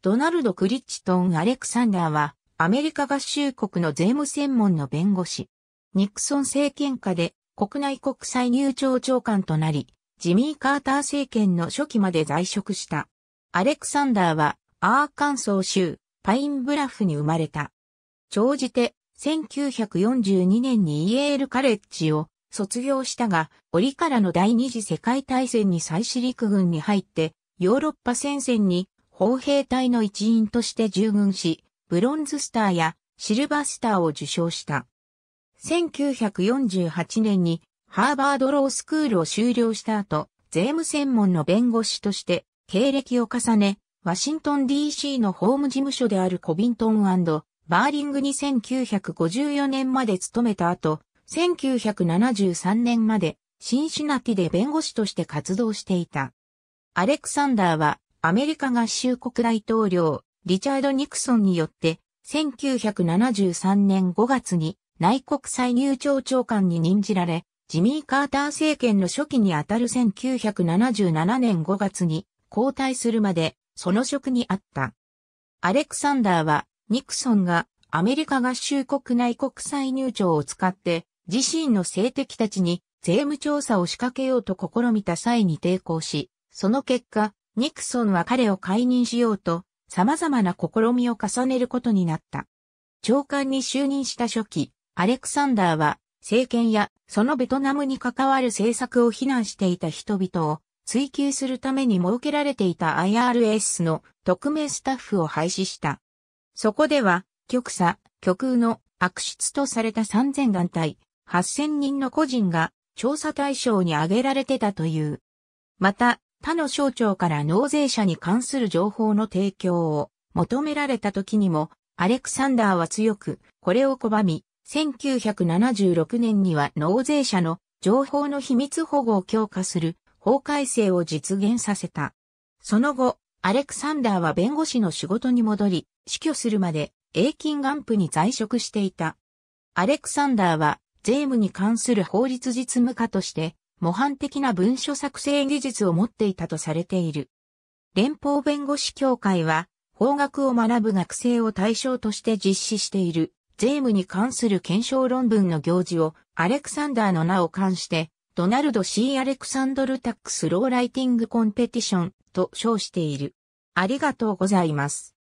ドナルド・クリッチトン・アレクサンダーは、アメリカ合衆国の税務専門の弁護士。ニクソン政権下で国内国際入庁長官となり、ジミー・カーター政権の初期まで在職した。アレクサンダーは、アーカンソー州、パインブラフに生まれた。長じて、1942年にイエールカレッジを卒業したが、折からの第二次世界大戦に再死陸軍に入って、ヨーロッパ戦線に砲兵隊の一員として従軍し、ブロンズスターやシルバースターを受賞した。1948年にハーバードロースクールを修了した後、税務専門の弁護士として経歴を重ね、ワシントン DC の法務事務所であるコビントンバーリングに1954年まで勤めた後、1973年までシンシナティで弁護士として活動していた。アレクサンダーはアメリカ合衆国大統領、リチャード・ニクソンによって、1973年5月に内国歳入庁長官に任じられ、ジミー・カーター政権の初期にあたる1977年5月に交代するまでその職にあった。アレクサンダーはニクソンがアメリカ合衆国内国歳入庁を使って自身の政敵たちに税務調査を仕掛けようと試みた際に抵抗し、その結果、ニクソンは彼を解任しようと、様々な試みを重ねることになった。長官に就任した初期、アレクサンダーは、政権やそのベトナムに関わる政策を非難していた人々を追求するために設けられていた IRS の特命スタッフを廃止した。そこでは、極左、極右の悪質とされた3000団体、8000人の個人が調査対象に挙げられてたという。また、他の省庁から納税者に関する情報の提供を求められた時にも、アレクサンダーは強く、これを拒み、1976年には納税者の情報の秘密保護を強化する法改正を実現させた。その後、アレクサンダーは弁護士の仕事に戻り、死去するまで永金ンプに在職していた。アレクサンダーは税務に関する法律実務家として模範的な文書作成技術を持っていたとされている。連邦弁護士協会は、法学を学ぶ学生を対象として実施している税務に関する検証論文の行事をアレクサンダーの名を冠して、ドナルド C. アレクサンドルタックスローライティングコンペティションと称している。ありがとうございます。